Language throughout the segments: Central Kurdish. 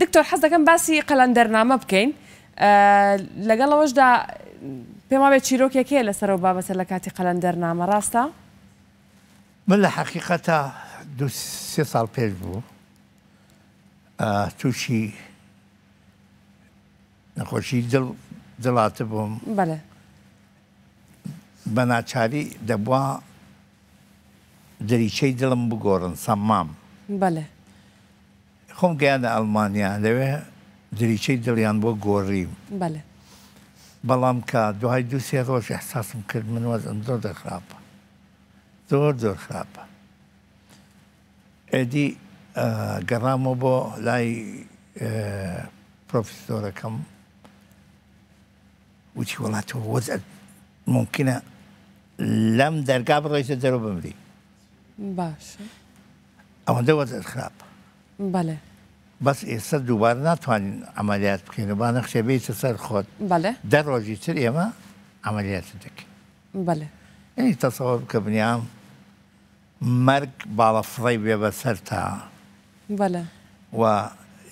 دکتۆر حەزەکەم باسی قەلەندەرنامە بکەین لەگەڵەوەشدا پێما بێت چیرۆکێکەیە لەسەرەوە بابەسەر لە کاتی قەلەندەرنامە ڕاستە من لە حقیقەتە دو سێ ساڵ پێش بوو تووشی نەخۆشی دڵاتە بووم بەێ بە ناچاری دەبووە دەریچەی دڵم بگۆڕن سەمام بەێ خۆم گیانە ئەلمانیا لەوێ دریچەی دڵیان بۆ گۆڕیم بەڵام کە دوای دوسێ ڕۆژ احساسم کرد من وەزم زۆر دەخراپە زۆر زۆر خراپە ئێدی گەڕامە بۆ لای پرۆفیسۆرەکەم وتی وڵاتەوە وەزت ممکنە لەم دەرگا بڕێتە دەرەوە بمری باش ئەوەندە وەزت خراپە بەێ بەس ئێستا دووبار ناتوانین ئەعملیات بکەینەوە نەخشێ بێتە سەر خۆت دە ڕۆژی تر ئێمە ئەعملیات دەکەین ئەنی تەسەوە بکە بنیام مەرگ باڵەفڕی بێ بە سەر تا و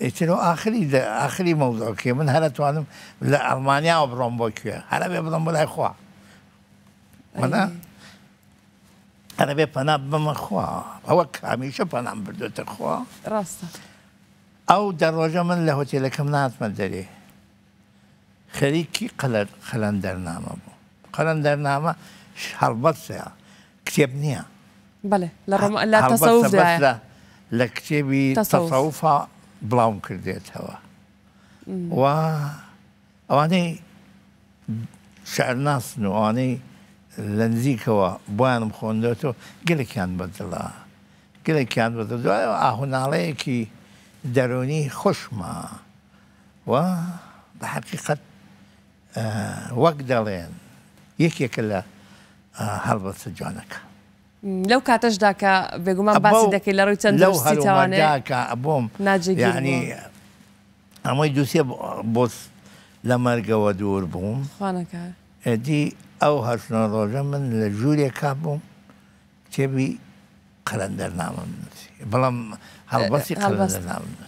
ئێترەوە آخری آخری مەوزۆکێ من هەرە توانم لە ئەڵمانیاوە بڕۆم بۆ کوێ هەرە بێ بڵم بلای خوا هەرە بێ پەنا بمەخوا ئەوە کامیشە پەنام بردوێتە خوا ڕاستە. ئەو دەڕۆژە من لە هۆتێلەکەم ناتمە دەرێ خەریکی قەلەن دەرنامە بوو قەلەن دەرنامە هەڵبەتسەیە کتێب نییە لە کتێبی تەسەوفا بڵاوم کردێتەوە و ئەوانەی شعرناسن و ئەوانەی لە نزیکەوە بۆیانم خۆندێتەوە گەلێکیان بەدڵە گەلێکیان بەدە دوایەوە ئاهوناڵەیەکی دروني خشمة وبحقيقة اه، وەکدەڵێن یەکێکە لە اه، هەڵبەت لو لەو کاتەشدا کە باسي باسی دەکەی لە ڕووی لو هلو هەروانەکە بۆم ناجیانی ئەمەی دووسێ بۆ لە مەرگەوە دوور بووم بوم خانكا دي أو من لە من کا كابوم تبي قەرەندەرنامە بڵام هەڵبەسی قەرەندەرنامە